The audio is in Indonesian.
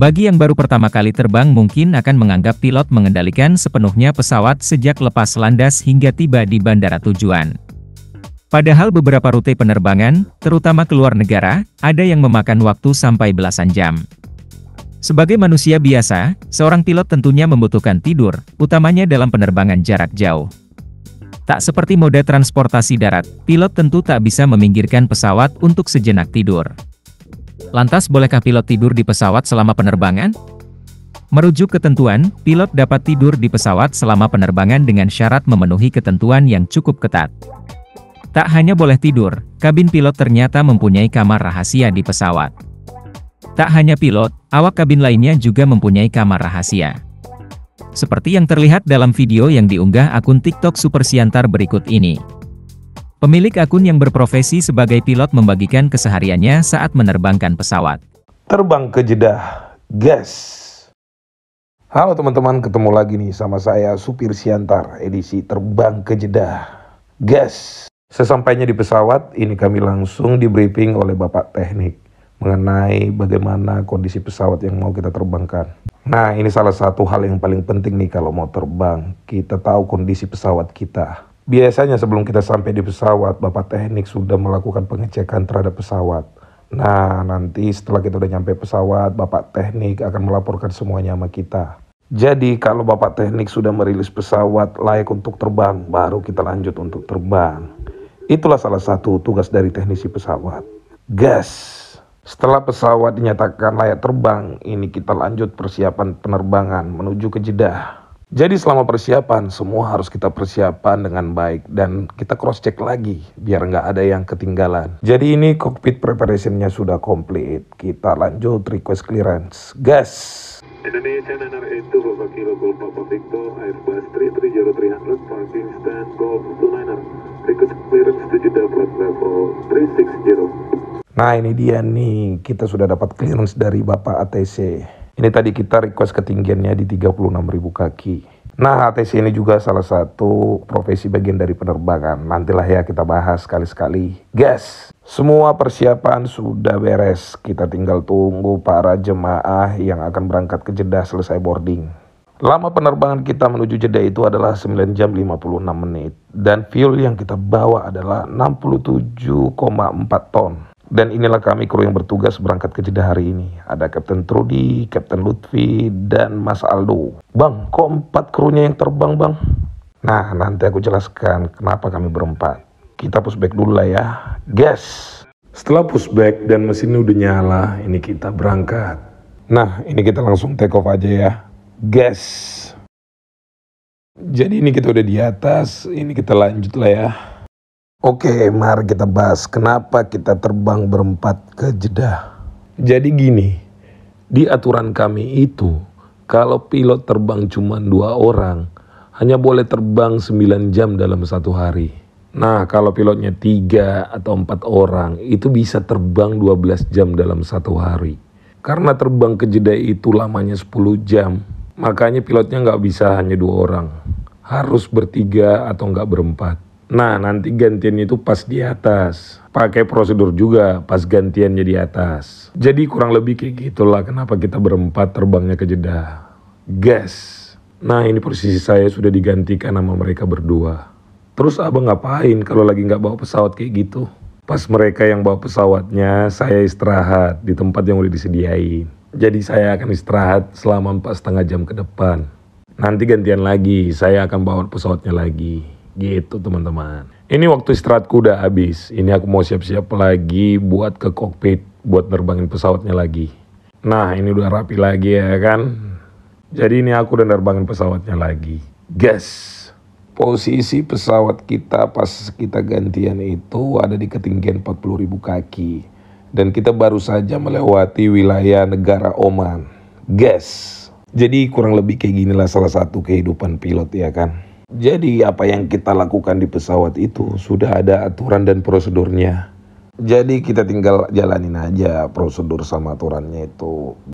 Bagi yang baru pertama kali terbang mungkin akan menganggap pilot mengendalikan sepenuhnya pesawat sejak lepas landas hingga tiba di bandara tujuan. Padahal beberapa rute penerbangan, terutama ke luar negara, ada yang memakan waktu sampai belasan jam. Sebagai manusia biasa, seorang pilot tentunya membutuhkan tidur, utamanya dalam penerbangan jarak jauh. Tak seperti moda transportasi darat, pilot tentu tak bisa meminggirkan pesawat untuk sejenak tidur. Lantas bolehkah pilot tidur di pesawat selama penerbangan? Merujuk ketentuan, pilot dapat tidur di pesawat selama penerbangan dengan syarat memenuhi ketentuan yang cukup ketat. Tak hanya boleh tidur, kabin pilot ternyata mempunyai kamar rahasia di pesawat. Tak hanya pilot, awak kabin lainnya juga mempunyai kamar rahasia. Seperti yang terlihat dalam video yang diunggah akun TikTok Super Siantar berikut ini. Pemilik akun yang berprofesi sebagai pilot membagikan kesehariannya saat menerbangkan pesawat. Terbang ke Jeddah, gas. Halo teman-teman, ketemu lagi nih sama saya Supir Siantar, edisi Terbang ke Jeddah. Gas. Sesampainya di pesawat, ini kami langsung di briefing oleh Bapak Teknik mengenai bagaimana kondisi pesawat yang mau kita terbangkan. Nah, ini salah satu hal yang paling penting nih kalau mau terbang, kita tahu kondisi pesawat kita. Biasanya sebelum kita sampai di pesawat, Bapak Teknik sudah melakukan pengecekan terhadap pesawat. Nah, nanti setelah kita udah nyampe pesawat, Bapak Teknik akan melaporkan semuanya sama kita. Jadi kalau Bapak Teknik sudah merilis pesawat layak untuk terbang, baru kita lanjut untuk terbang. Itulah salah satu tugas dari teknisi pesawat. Gas. Setelah pesawat dinyatakan layak terbang, ini kita lanjut persiapan penerbangan menuju ke Jeddah. Jadi selama persiapan semua harus kita persiapan dengan baik dan kita cross check lagi biar nggak ada yang ketinggalan. Jadi ini cockpit preparationnya sudah komplit. Kita lanjut request clearance. Gas. Indonesia itu Bapak Kilo Papa Victor Airbus parking stand Golf liner request clearance 7 dapat level 360 Nah ini dia nih kita sudah dapat clearance dari Bapak ATC ini tadi kita request ketinggiannya di 36.000 kaki. Nah, ATC ini juga salah satu profesi bagian dari penerbangan. Nantilah ya kita bahas sekali-sekali. Guys, semua persiapan sudah beres. Kita tinggal tunggu para jemaah yang akan berangkat ke Jeddah selesai boarding. Lama penerbangan kita menuju Jeddah itu adalah 9 jam 56 menit. Dan fuel yang kita bawa adalah 67,4 ton. Dan inilah kami kru yang bertugas berangkat ke Jeddah hari ini. Ada Kapten Trudi, Kapten Lutfi, dan Mas Aldo. Bang, kok empat krunya yang terbang bang? Nah, nanti aku jelaskan kenapa kami berempat. Kita pushback dulu lah ya. Guys! Setelah pushback dan mesin udah nyala, ini kita berangkat. Nah, ini kita langsung take off aja ya. Guys! Jadi ini kita udah di atas, ini kita lanjut lah ya. Oke, mari kita bahas kenapa kita terbang berempat ke Jeddah. Jadi gini, di aturan kami itu, kalau pilot terbang cuma dua orang, hanya boleh terbang 9 jam dalam satu hari. Nah, kalau pilotnya tiga atau empat orang, itu bisa terbang 12 jam dalam satu hari. Karena terbang ke Jeddah itu lamanya 10 jam, makanya pilotnya nggak bisa hanya dua orang. Harus bertiga atau nggak berempat. Nah, nanti gantian itu pas di atas. Pakai prosedur juga pas gantiannya di atas. Jadi kurang lebih kayak gitulah kenapa kita berempat terbangnya ke Jeddah. Gas. Nah, ini posisi saya sudah digantikan sama mereka berdua. Terus abang ngapain kalau lagi nggak bawa pesawat kayak gitu? Pas mereka yang bawa pesawatnya, saya istirahat di tempat yang udah disediain. Jadi saya akan istirahat selama empat setengah jam ke depan. Nanti gantian lagi, saya akan bawa pesawatnya lagi. Gitu teman-teman. Ini waktu istirahatku udah habis. Ini aku mau siap-siap lagi buat ke kokpit, buat nerbangin pesawatnya lagi. Nah, ini udah rapi lagi ya kan. Jadi ini aku udah nerbangin pesawatnya lagi. Gas. Posisi pesawat kita pas kita gantian itu ada di ketinggian 40.000 kaki. Dan kita baru saja melewati wilayah negara Oman. Gas. Jadi kurang lebih kayak ginilah salah satu kehidupan pilot ya kan. Jadi apa yang kita lakukan di pesawat itu sudah ada aturan dan prosedurnya. Jadi kita tinggal jalanin aja prosedur sama aturannya itu.